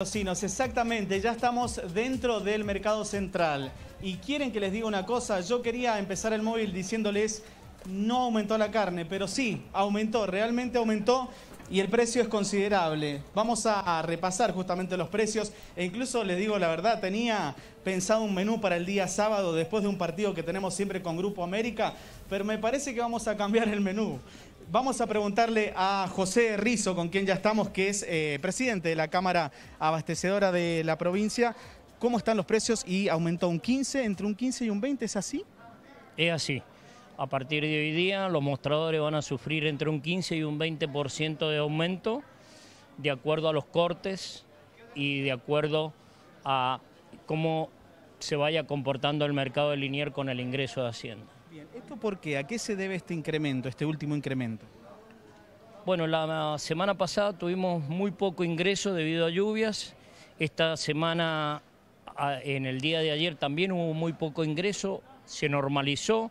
Vecinos, exactamente, ya estamos dentro del mercado central. Y quieren que les diga una cosa, yo quería empezar el móvil diciéndoles no aumentó la carne, pero sí, aumentó, realmente aumentó y el precio es considerable. Vamos a, repasar justamente los precios e incluso les digo la verdad, tenía pensado un menú para el día sábado después de un partido que tenemos siempre con Grupo América, pero me parece que vamos a cambiar el menú. Vamos a preguntarle a José Rizo, con quien ya estamos, que es eh, presidente de la Cámara Abastecedora de la provincia, cómo están los precios y aumentó un 15, entre un 15 y un 20, ¿es así? Es así. A partir de hoy día los mostradores van a sufrir entre un 15 y un 20% de aumento de acuerdo a los cortes y de acuerdo a cómo se vaya comportando el mercado de Linier con el ingreso de Hacienda. ¿esto por qué? ¿A qué se debe este incremento, este último incremento? Bueno, la semana pasada tuvimos muy poco ingreso debido a lluvias. Esta semana, en el día de ayer, también hubo muy poco ingreso. Se normalizó,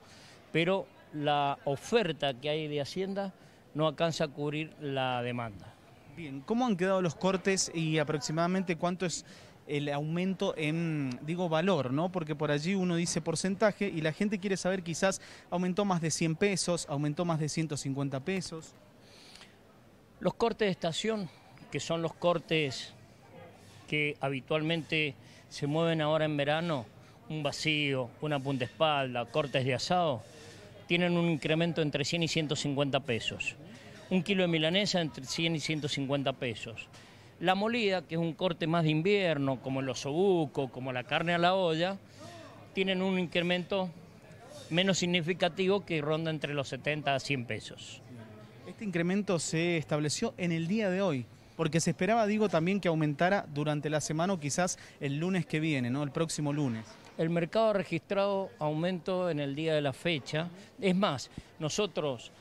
pero la oferta que hay de Hacienda no alcanza a cubrir la demanda. Bien, ¿cómo han quedado los cortes y aproximadamente cuánto es el aumento en, digo, valor, ¿no? Porque por allí uno dice porcentaje y la gente quiere saber quizás aumentó más de 100 pesos, aumentó más de 150 pesos. Los cortes de estación, que son los cortes que habitualmente se mueven ahora en verano, un vacío, una punta espalda, cortes de asado, tienen un incremento entre 100 y 150 pesos. Un kilo de milanesa entre 100 y 150 pesos la molida, que es un corte más de invierno, como el osobuco, como la carne a la olla, tienen un incremento menos significativo que ronda entre los 70 a 100 pesos. Este incremento se estableció en el día de hoy, porque se esperaba, digo, también que aumentara durante la semana o quizás el lunes que viene, ¿no? El próximo lunes. El mercado ha registrado aumento en el día de la fecha. Es más, nosotros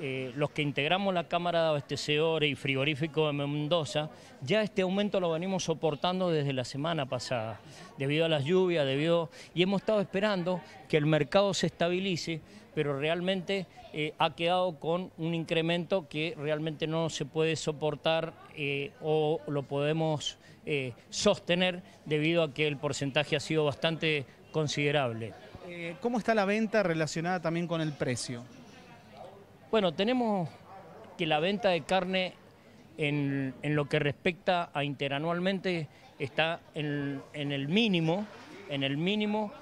eh, los que integramos la Cámara de Abastecedores y Frigoríficos de Mendoza, ya este aumento lo venimos soportando desde la semana pasada, debido a las lluvias, debido... y hemos estado esperando que el mercado se estabilice, pero realmente eh, ha quedado con un incremento que realmente no se puede soportar eh, o lo podemos sostener debido a que el porcentaje ha sido bastante considerable. ¿Cómo está la venta relacionada también con el precio? Bueno, tenemos que la venta de carne en, lo que respecta a interanualmente está en, el mínimo, en el mínimo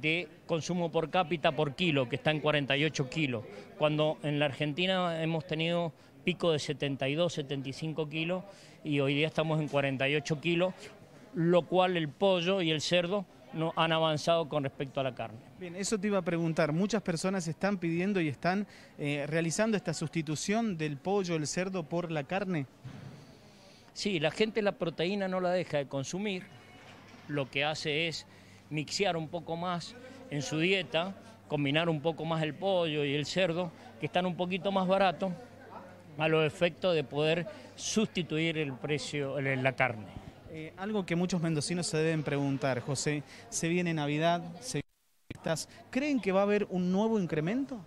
de consumo por cápita por kilo, que está en 48 kilos, cuando en la Argentina hemos tenido pico de 72, 75 kilos y hoy día estamos en 48 kilos, lo cual el pollo y el cerdo no han avanzado con respecto a la carne. Bien, eso te iba a preguntar. Muchas personas están pidiendo y están eh, realizando esta sustitución del pollo, el cerdo por la carne. Sí, la gente la proteína no la deja de consumir, lo que hace es mixear un poco más en su dieta, combinar un poco más el pollo y el cerdo, que están un poquito más baratos, a los efectos de poder sustituir el precio, la carne. Eh, algo que muchos mendocinos se deben preguntar, José, se viene Navidad, se ¿creen que va a haber un nuevo incremento?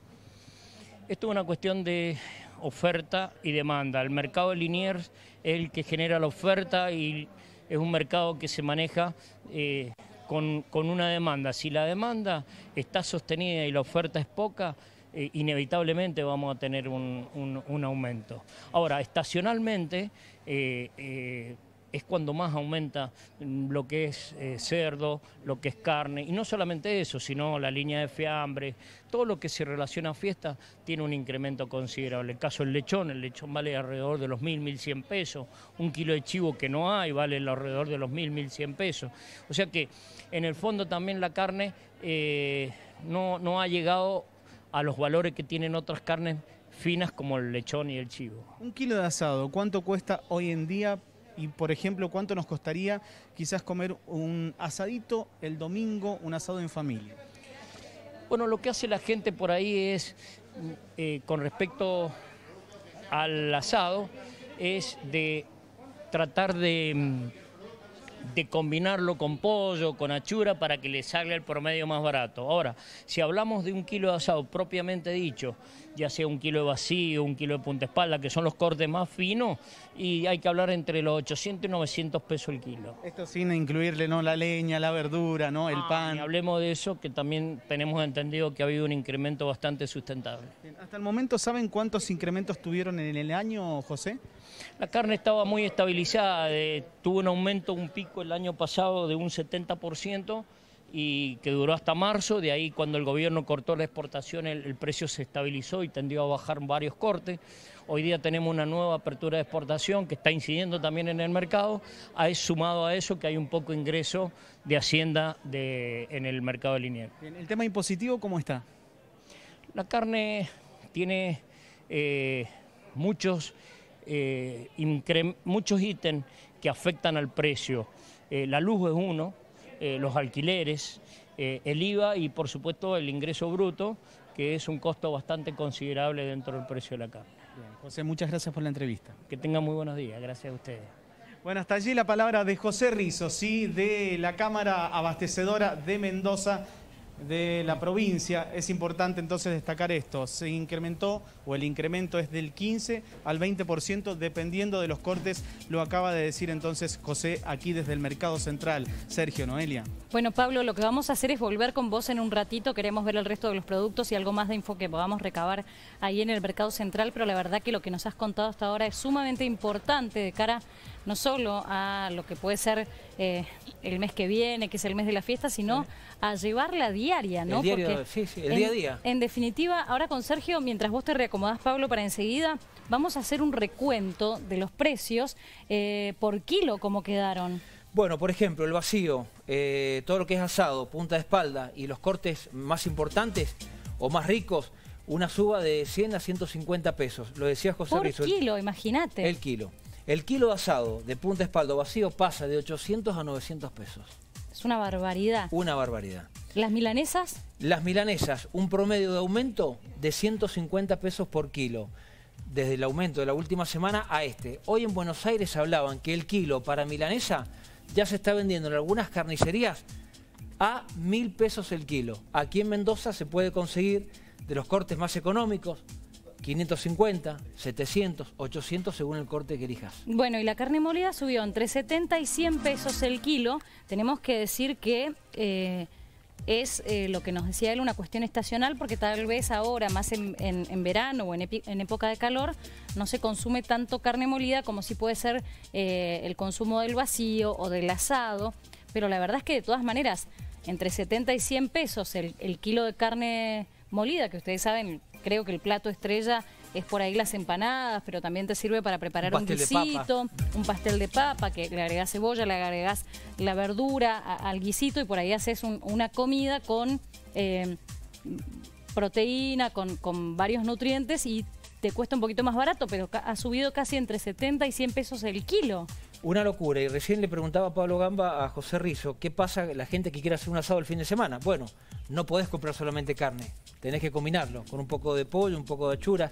Esto es una cuestión de oferta y demanda. El mercado de Liniers es el que genera la oferta y es un mercado que se maneja eh, con, una demanda. Si la demanda está sostenida y la oferta es poca, eh, inevitablemente vamos a tener un, aumento. Ahora, estacionalmente, es cuando más aumenta mm, lo que es eh, cerdo, lo que es carne, y no solamente eso, sino la línea de fiambre, todo lo que se relaciona a fiesta tiene un incremento considerable. El caso del lechón, el lechón vale alrededor de los 1.000, 1.100 pesos, un kilo de chivo que no hay vale alrededor de los 1.000, 1.100 pesos. O sea que en el fondo también la carne eh, no, no ha llegado a los valores que tienen otras carnes finas como el lechón y el chivo. Un kilo de asado, ¿cuánto cuesta hoy en día y, por ejemplo, cuánto nos costaría quizás comer un asadito el domingo, un asado en familia. Bueno, lo que hace la gente por ahí es, eh, con respecto al asado, es de tratar de mm, de combinarlo con pollo, con achura, para que le salga el promedio más barato. Ahora, si hablamos de un kilo de asado propiamente dicho, ya sea un kilo de vacío, un kilo de punta espalda, que son los cortes más finos, y hay que hablar entre los 800 y 900 pesos el kilo. Esto sin incluirle ¿no? la leña, la verdura, ¿no? el ah, pan. hablemos de eso, que también tenemos entendido que ha habido un incremento bastante sustentable. ¿Hasta el momento saben cuántos incrementos tuvieron en el año, José? La carne estaba muy estabilizada, tuvo un aumento, un pico el año pasado de un 70% y que duró hasta marzo, de ahí cuando el gobierno cortó la exportación el, precio se estabilizó y tendió a bajar varios cortes. Hoy día tenemos una nueva apertura de exportación que está incidiendo también en el mercado, es sumado a eso que hay un poco ingreso de hacienda en el mercado lineal. ¿El tema impositivo cómo está? La carne tiene eh, muchos eh, muchos ítems que afectan al precio. Eh, la luz es uno, eh, los alquileres, el IVA y por supuesto el ingreso bruto, que es un costo bastante considerable dentro del precio de la carne. José, muchas gracias por la entrevista. Que tengan muy buenos días, gracias a ustedes. Bueno, hasta allí la palabra de José Rizo, ¿sí? de la Cámara Abastecedora de Mendoza de la provincia. Es importante entonces destacar esto. Se incrementó o el incremento es del 15 al 20% dependiendo de los cortes. Lo acaba de decir entonces José aquí desde el Mercado Central. Sergio, Noelia. Bueno, Pablo, lo que vamos a hacer es volver con vos en un ratito. Queremos ver el resto de los productos y algo más de info que podamos recabar ahí en el Mercado Central. Pero la verdad que lo que nos has contado hasta ahora es sumamente importante de cara a no solo a lo que puede ser eh, el mes que viene, que es el mes de la fiesta, sino a llevarla diaria, ¿no? El el día a día. En definitiva, ahora con Sergio, mientras vos te reacomodás, Pablo, para enseguida, vamos a hacer un recuento de los precios eh, por kilo, cómo quedaron. Bueno, por ejemplo, el vacío, eh, todo lo que es asado, punta de espalda y los cortes más importantes o más ricos, una suba de 100 a 150 pesos. Lo decías, José Por kilo, imagínate. El kilo. El kilo asado de punta vacío pasa de 800 a 900 pesos. Es una barbaridad. Una barbaridad. ¿Las milanesas? Las milanesas, un promedio de aumento de 150 pesos por kilo. Desde el aumento de la última semana a este. Hoy en Buenos Aires hablaban que el kilo para milanesa ya se está vendiendo en algunas carnicerías a mil pesos el kilo. Aquí en Mendoza se puede conseguir de los cortes más económicos, 550, 700, 800 según el corte que elijas. Bueno, y la carne molida subió entre 70 y 100 pesos el kilo. Tenemos que decir que... Eh, es eh, lo que nos decía él, una cuestión estacional, porque tal vez ahora, más en, verano o en, época de calor, no se consume tanto carne molida como si puede ser eh, el consumo del vacío o del asado. Pero la verdad es que de todas maneras, entre 70 y 100 pesos el kilo de carne molida, que ustedes saben, creo que el plato estrella es por ahí las empanadas, pero también te sirve para preparar un, guisito, un pastel de papa, que le agregás cebolla, le agregás la verdura al guisito y por ahí haces una comida con... Eh, proteína, con, con, varios nutrientes y cuesta un poquito más barato, pero ha subido casi entre 70 y 100 pesos el kilo. Una locura. Y recién le preguntaba Pablo Gamba a José Rizo, ¿qué pasa la gente que quiere hacer un asado el fin de semana? Bueno, no podés comprar solamente carne, tenés que combinarlo con un poco de pollo, un poco de achura.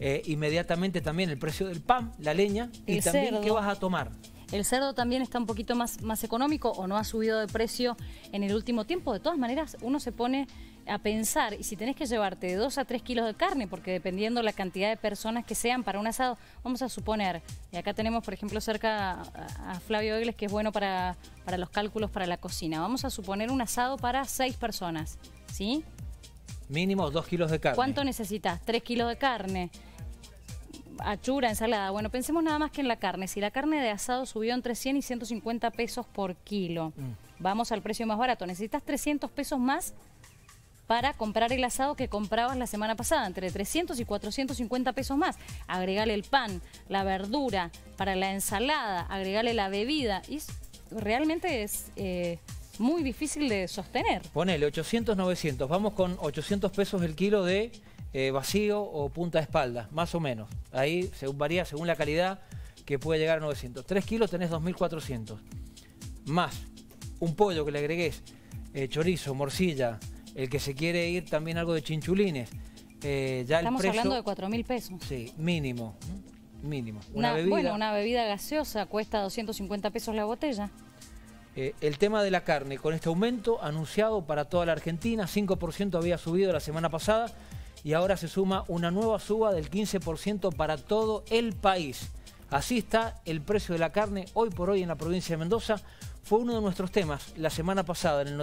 Eh, inmediatamente también el precio del pan, la leña y también qué vas a tomar. El cerdo también está un poquito más, más económico o no ha subido de precio en el último tiempo. De todas maneras, uno se pone a pensar, y si tenés que llevarte de 2 a 3 kilos de carne, porque dependiendo la cantidad de personas que sean para un asado, vamos a suponer, y acá tenemos por ejemplo cerca a, Flavio Egles, que es bueno para, para los cálculos para la cocina, vamos a suponer un asado para 6 personas, ¿sí? Mínimo 2 kilos de carne. ¿Cuánto necesitas? 3 kilos de carne achura, ensalada. Bueno, pensemos nada más que en la carne. Si la carne de asado subió entre 100 y 150 pesos por kilo, mm. vamos al precio más barato. Necesitas 300 pesos más para comprar el asado que comprabas la semana pasada, entre 300 y 450 pesos más. Agregale el pan, la verdura, para la ensalada, agregale la bebida. Y realmente es... Eh, muy difícil de sostener. Ponele 800, 900. Vamos con 800 pesos el kilo de eh, vacío o punta de espalda, más o menos. Ahí según, varía según la calidad que puede llegar a 900. 3 kilos tenés 2.400. Más un pollo que le agregues eh, chorizo, morcilla, el que se quiere ir también algo de chinchulines. Eh, ya Estamos el precio, hablando de 4.000 pesos. Sí, mínimo. Mínimo. Una, bebida, bueno, una bebida gaseosa cuesta 250 pesos la botella. el tema de la carne, con este aumento anunciado para toda la Argentina, 5% había subido la semana pasada, y ahora se suma una nueva suba del 15% para todo el país. Así está el precio de la carne hoy por hoy en la provincia de Mendoza. Fue uno de nuestros temas la semana pasada en el